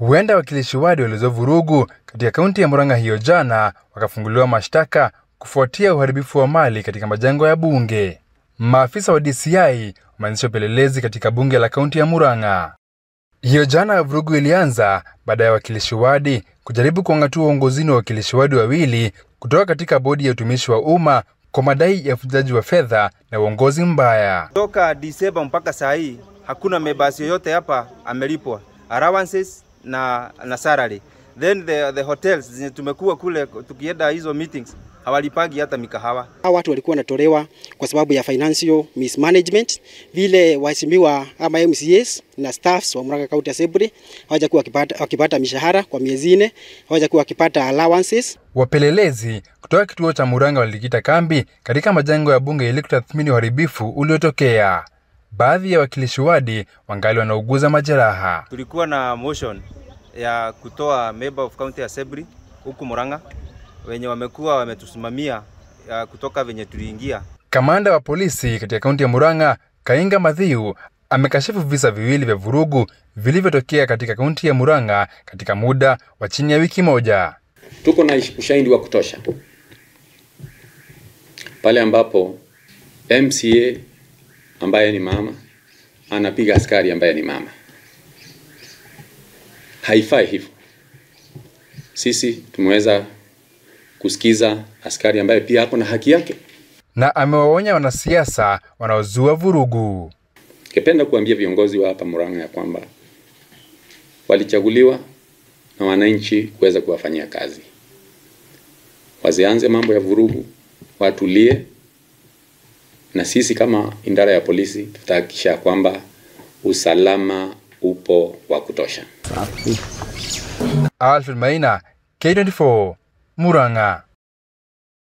huenda wakilishi wadi waliozua vurugu katika kaunti ya Murang'a hiyo jana wakafunguliwa mashtaka kufuatia uharibifu wa mali katika majengo ya bunge. Maafisa wa DCI wameanzisha upelelezi katika bunge la kaunti ya Murang'a. Hiyo jana vurugu ilianza baada ya wakilishi wadi kujaribu kuang'atua uongozini wa wakilishi wadi wawili kutoka katika bodi ya utumishi wa umma kwa madai ya ufujaji wa fedha na uongozi mbaya. Toka Disemba mpaka saa hii hakuna mebasi yoyote hapa amelipwa allowances na, na salary. Then the, the hotels zenye tumekuwa kule tukienda hizo meetings hawalipagi hata mikahawa. Hawa watu walikuwa wanatolewa kwa sababu ya financial mismanagement, vile waheshimiwa ama MCAs na staffs wa Murang'a County Assembly hawajakuwa wakipata, wakipata mishahara kwa miezi nne, hawajakuwa wakipata allowances. Wapelelezi kutoka kituo cha Murang'a walikita kambi katika majengo ya bunge ili kutathmini uharibifu uliotokea baadhi ya wakilishi wadi wangali wanauguza majeraha. Tulikuwa na motion ya kutoa member of county assembly huku Murang'a wenye wamekuwa wametusimamia kutoka venye tuliingia. Kamanda wa polisi katika kaunti ya Murang'a Kainga Mathiu amekashifu visa viwili vya vurugu vilivyotokea katika kaunti ya Murang'a katika muda wa chini ya wiki moja. Tuko na ushahidi wa kutosha pale ambapo MCA ambaye ni mama anapiga askari ambaye ni mama. Haifai hivyo. Sisi tumeweza kusikiza askari ambaye pia ako na haki yake, na amewaonya wanasiasa wanaozua vurugu. Ningependa kuambia viongozi wa hapa Murang'a ya kwamba walichaguliwa na wananchi kuweza kuwafanyia kazi, wazianze mambo ya vurugu, watulie na sisi kama idara ya polisi tutahakikisha kwamba usalama upo wa kutosha. Alfred Maina, K24, Murang'a.